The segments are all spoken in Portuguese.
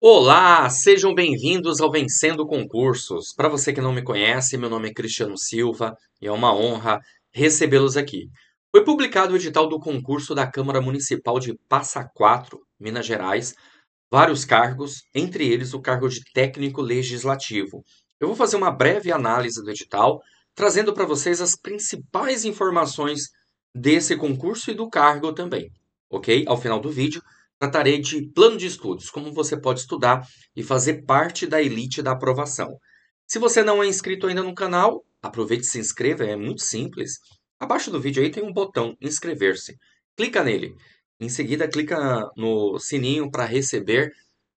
Olá, sejam bem-vindos ao Vencendo Concursos. Para você que não me conhece, meu nome é Cristiano Silva e é uma honra recebê-los aqui. Foi publicado o edital do concurso da Câmara Municipal de Passa Quatro, Minas Gerais, vários cargos, entre eles o cargo de técnico legislativo. Eu vou fazer uma breve análise do edital, trazendo para vocês as principais informações desse concurso e do cargo também, ok? Ao final do vídeo, tratarei de plano de estudos, como você pode estudar e fazer parte da elite da aprovação. Se você não é inscrito ainda no canal, aproveite e se inscreva, é muito simples. Abaixo do vídeo aí tem um botão inscrever-se. Clica nele. Em seguida, clica no sininho para receber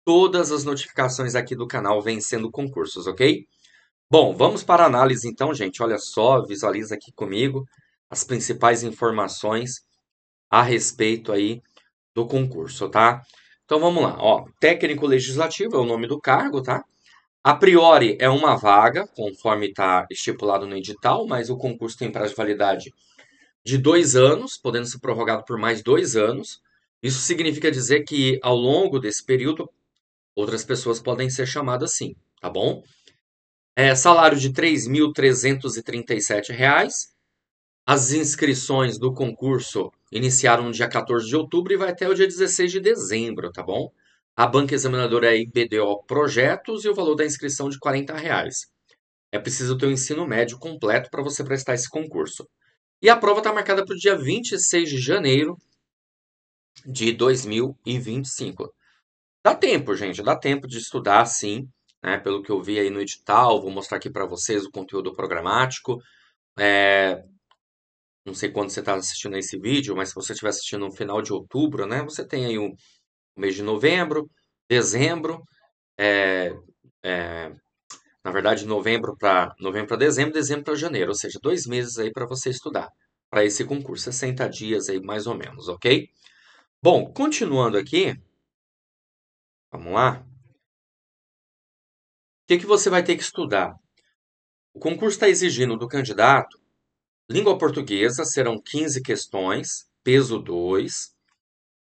todas as notificações aqui do canal Vencendo Concursos, ok? Bom, vamos para a análise então, gente. Olha só, visualiza aqui comigo as principais informações a respeito aí do concurso, tá? Então vamos lá, ó, técnico legislativo é o nome do cargo, tá? A priori é uma vaga, conforme está estipulado no edital, mas o concurso tem prazo de validade de dois anos, podendo ser prorrogado por mais dois anos. Isso significa dizer que ao longo desse período outras pessoas podem ser chamadas sim, tá bom? É, salário de R$ 3.337 as inscrições do concurso iniciaram no dia 14 de outubro e vai até o dia 16 de dezembro, tá bom? A banca examinadora é IBDO Projetos e o valor da inscrição de R$ 40. Reais. É preciso ter o um ensino médio completo para você prestar esse concurso. E a prova está marcada para o dia 26 de janeiro de 2025. Dá tempo, gente, dá tempo de estudar, sim. Né? Pelo que eu vi aí no edital, vou mostrar aqui para vocês o conteúdo programático. É, não sei quando você está assistindo esse vídeo, mas se você estiver assistindo no final de outubro, né? Você tem aí o mês de novembro, dezembro, é, é, na verdade, novembro para novembro dezembro, dezembro para janeiro, ou seja, dois meses aí para você estudar para esse concurso, 60 dias aí mais ou menos, ok? Bom, continuando aqui, vamos lá. O que, que você vai ter que estudar? O concurso está exigindo do candidato Língua portuguesa serão 15 questões, peso 2.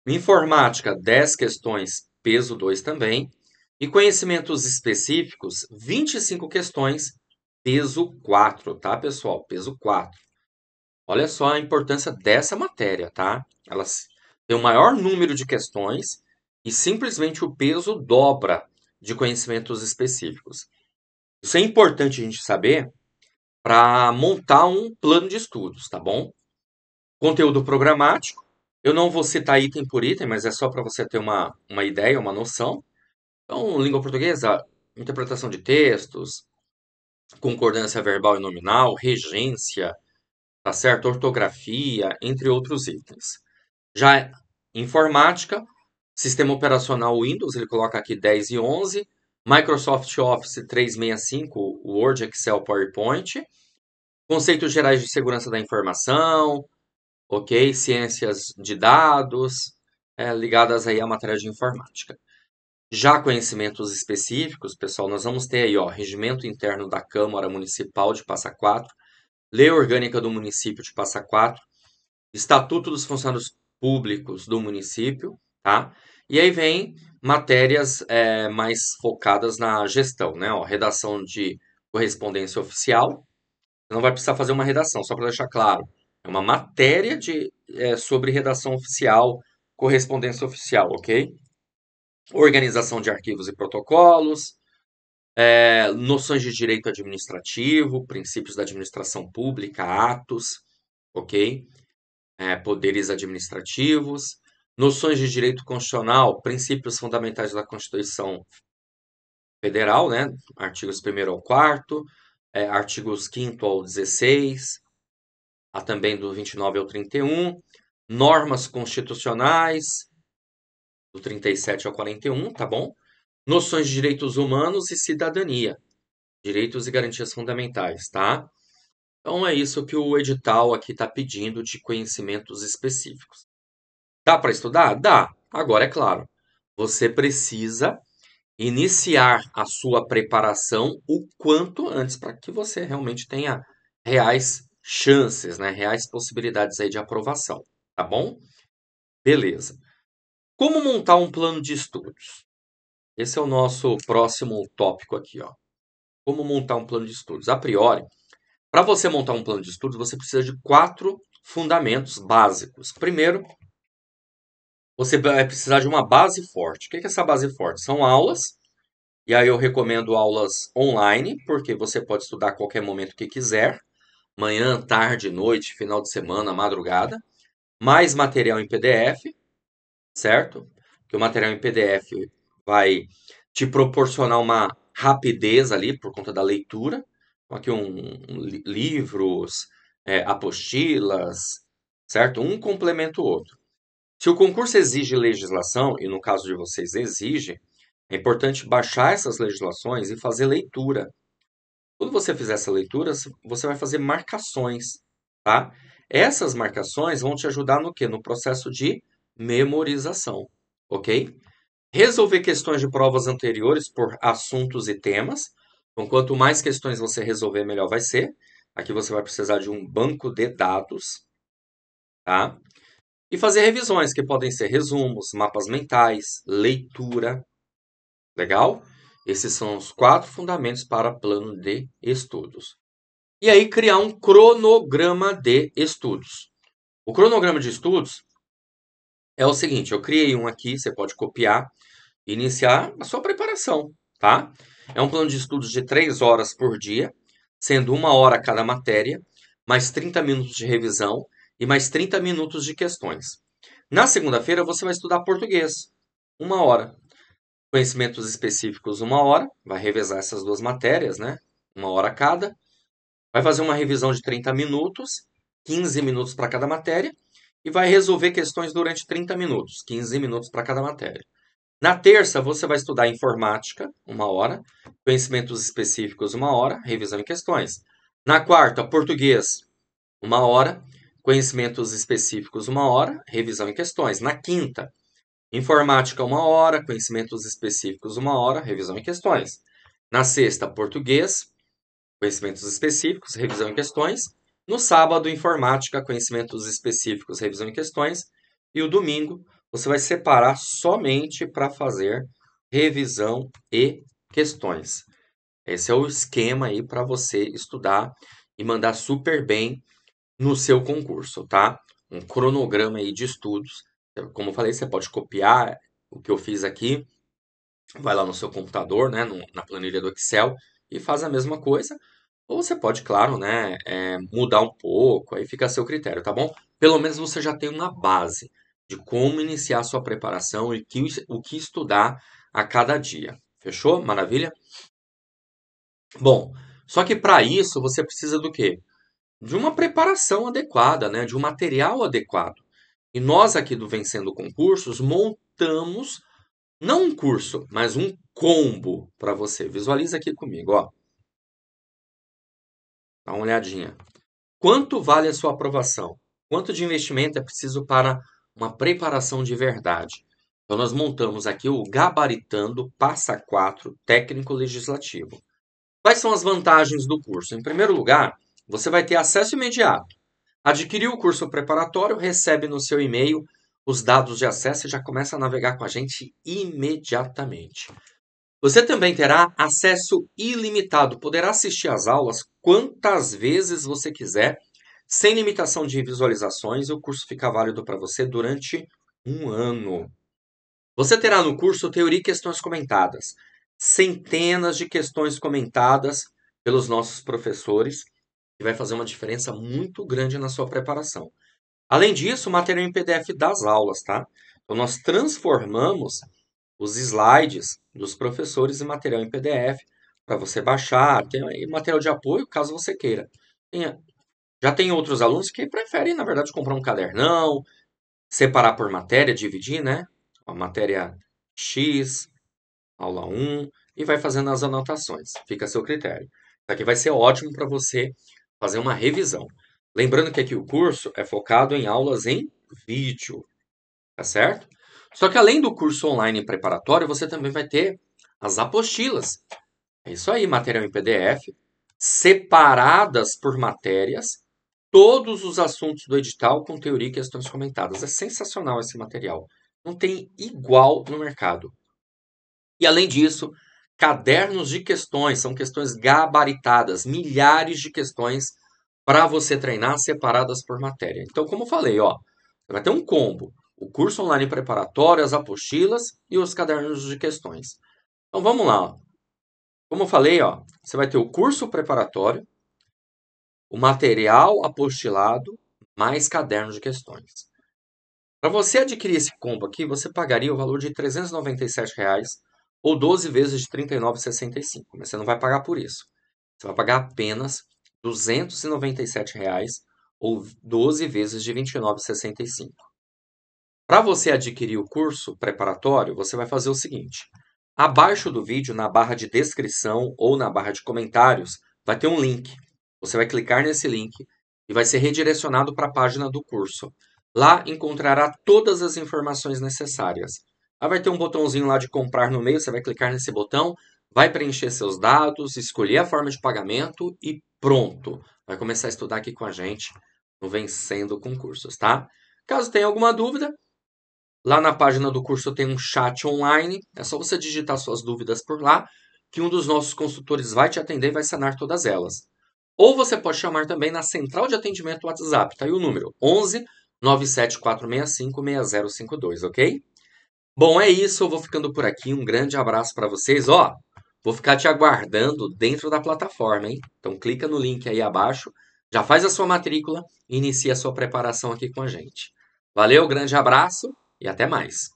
Informática, 10 questões, peso 2 também. E conhecimentos específicos, 25 questões, peso 4, tá, pessoal? Peso 4. Olha só a importância dessa matéria, tá? Ela tem o maior número de questões e simplesmente o peso dobra de conhecimentos específicos. Isso é importante a gente saber, para montar um plano de estudos, tá bom? Conteúdo programático. Eu não vou citar item por item, mas é só para você ter uma, uma ideia, uma noção. Então, língua portuguesa, interpretação de textos, concordância verbal e nominal, regência, tá certo? Ortografia, entre outros itens. Já informática, sistema operacional Windows, ele coloca aqui 10 e 11, Microsoft Office 365, Word, Excel, PowerPoint. Conceitos gerais de segurança da informação, ok? Ciências de dados, é, ligadas aí à matéria de informática. Já conhecimentos específicos, pessoal, nós vamos ter aí, ó, regimento interno da Câmara Municipal de Passa Quatro, Lei Orgânica do Município de Passa Quatro, Estatuto dos Funcionários Públicos do Município, tá? E aí vem matérias é, mais focadas na gestão, né? Ó, redação de correspondência oficial. Você não vai precisar fazer uma redação, só para deixar claro. É uma matéria de, é, sobre redação oficial, correspondência oficial, ok? Organização de arquivos e protocolos, é, noções de direito administrativo, princípios da administração pública, atos, ok? É, poderes administrativos, noções de direito constitucional, princípios fundamentais da Constituição Federal, né? Artigos 1 ao 4, é, artigos 5 ao 16, há também do 29 ao 31, normas constitucionais, do 37 ao 41, tá bom? Noções de direitos humanos e cidadania, direitos e garantias fundamentais, tá? Então é isso que o edital aqui está pedindo de conhecimentos específicos. Dá para estudar? Dá. Agora é claro, você precisa iniciar a sua preparação o quanto antes, para que você realmente tenha reais chances, né? reais possibilidades aí de aprovação, tá bom? Beleza. Como montar um plano de estudos? Esse é o nosso próximo tópico aqui, ó. Como montar um plano de estudos? A priori, para você montar um plano de estudos, você precisa de quatro fundamentos básicos. Primeiro, você vai precisar de uma base forte. O é que é essa base forte? São aulas, e aí eu recomendo aulas online, porque você pode estudar a qualquer momento que quiser, manhã, tarde, noite, final de semana, madrugada. Mais material em PDF, certo? Que o material em PDF vai te proporcionar uma rapidez ali por conta da leitura. Então, aqui um, um livros, é, apostilas, certo? Um complementa o outro. Se o concurso exige legislação, e no caso de vocês exige, é importante baixar essas legislações e fazer leitura. Quando você fizer essa leitura, você vai fazer marcações, tá? Essas marcações vão te ajudar no quê? No processo de memorização, ok? Resolver questões de provas anteriores por assuntos e temas. Então, quanto mais questões você resolver, melhor vai ser. Aqui você vai precisar de um banco de dados, tá? E fazer revisões, que podem ser resumos, mapas mentais, leitura. Legal? Esses são os quatro fundamentos para plano de estudos. E aí, criar um cronograma de estudos. O cronograma de estudos é o seguinte: eu criei um aqui, você pode copiar, iniciar a sua preparação, tá? É um plano de estudos de três horas por dia, sendo uma hora cada matéria, mais 30 minutos de revisão e mais 30 minutos de questões. Na segunda-feira, você vai estudar português, uma hora. Conhecimentos específicos, uma hora. Vai revezar essas duas matérias, né? Uma hora cada. Vai fazer uma revisão de 30 minutos, 15 minutos para cada matéria. E vai resolver questões durante 30 minutos, 15 minutos para cada matéria. Na terça, você vai estudar informática, uma hora. Conhecimentos específicos, uma hora. Revisão em questões. Na quarta, português, uma hora. Conhecimentos específicos, uma hora. Revisão e questões. Na quinta, informática, uma hora. Conhecimentos específicos, uma hora. Revisão e questões. Na sexta, português. Conhecimentos específicos, revisão e questões. No sábado, informática, conhecimentos específicos, revisão e questões. E o domingo, você vai separar somente para fazer revisão e questões. Esse é o esquema aí para você estudar e mandar super bem no seu concurso, tá? Um cronograma aí de estudos. Como eu falei, você pode copiar o que eu fiz aqui, vai lá no seu computador, né, no, na planilha do Excel e faz a mesma coisa. Ou você pode, claro, né, é, mudar um pouco, aí fica a seu critério, tá bom? Pelo menos você já tem uma base de como iniciar a sua preparação e que, o que estudar a cada dia. Fechou? Maravilha? Bom, só que para isso você precisa do quê? de uma preparação adequada, né? de um material adequado. E nós aqui do Vencendo Concursos montamos não um curso, mas um combo para você. Visualiza aqui comigo, ó. Dá uma olhadinha. Quanto vale a sua aprovação? Quanto de investimento é preciso para uma preparação de verdade? Então nós montamos aqui o gabaritando passa 4 técnico legislativo. Quais são as vantagens do curso? Em primeiro lugar, você vai ter acesso imediato. Adquiriu o curso preparatório, recebe no seu e-mail os dados de acesso e já começa a navegar com a gente imediatamente. Você também terá acesso ilimitado, poderá assistir às aulas quantas vezes você quiser, sem limitação de visualizações. O curso fica válido para você durante um ano. Você terá no curso Teoria e Questões Comentadas, centenas de questões comentadas pelos nossos professores e vai fazer uma diferença muito grande na sua preparação. Além disso, o material em PDF das aulas, tá? Então, nós transformamos os slides dos professores em material em PDF para você baixar, tem material de apoio caso você queira. já tem outros alunos que preferem, na verdade, comprar um cadernão, separar por matéria, dividir, né? A matéria X, aula 1, e vai fazendo as anotações. Fica a seu critério. Isso aqui vai ser ótimo para você fazer uma revisão. Lembrando que aqui o curso é focado em aulas em vídeo, tá certo? Só que além do curso online preparatório, você também vai ter as apostilas. É isso aí, material em PDF, separadas por matérias, todos os assuntos do edital com teoria e questões comentadas. É sensacional esse material. Não tem igual no mercado. E além disso, cadernos de questões, são questões gabaritadas, milhares de questões para você treinar separadas por matéria. Então, como eu falei, ó, vai ter um combo: o curso online preparatório, as apostilas e os cadernos de questões. Então, vamos lá. Como eu falei, ó, você vai ter o curso preparatório, o material apostilado mais caderno de questões. Para você adquirir esse combo aqui, você pagaria o valor de R$ 397 reais ou 12 vezes de R$ 39,65, mas você não vai pagar por isso. Você vai pagar apenas R$ 297,00 ou 12 vezes de R$ 29,65. Para você adquirir o curso preparatório, você vai fazer o seguinte: abaixo do vídeo, na barra de descrição ou na barra de comentários, vai ter um link. Você vai clicar nesse link e vai ser redirecionado para a página do curso. Lá encontrará todas as informações necessárias. Aí ah, vai ter um botãozinho lá de comprar no meio, você vai clicar nesse botão, vai preencher seus dados, escolher a forma de pagamento e pronto. Vai começar a estudar aqui com a gente no Vencendo Concursos, tá? Caso tenha alguma dúvida, lá na página do curso tem um chat online, é só você digitar suas dúvidas por lá, que um dos nossos consultores vai te atender e vai sanar todas elas. Ou você pode chamar também na central de atendimento WhatsApp, tá aí o número 11 97465 6052, ok? Bom, é isso. Eu vou ficando por aqui. Um grande abraço para vocês. Ó, vou ficar te aguardando dentro da plataforma, hein? Então clica no link aí abaixo, já faz a sua matrícula e inicia a sua preparação aqui com a gente. Valeu, grande abraço e até mais.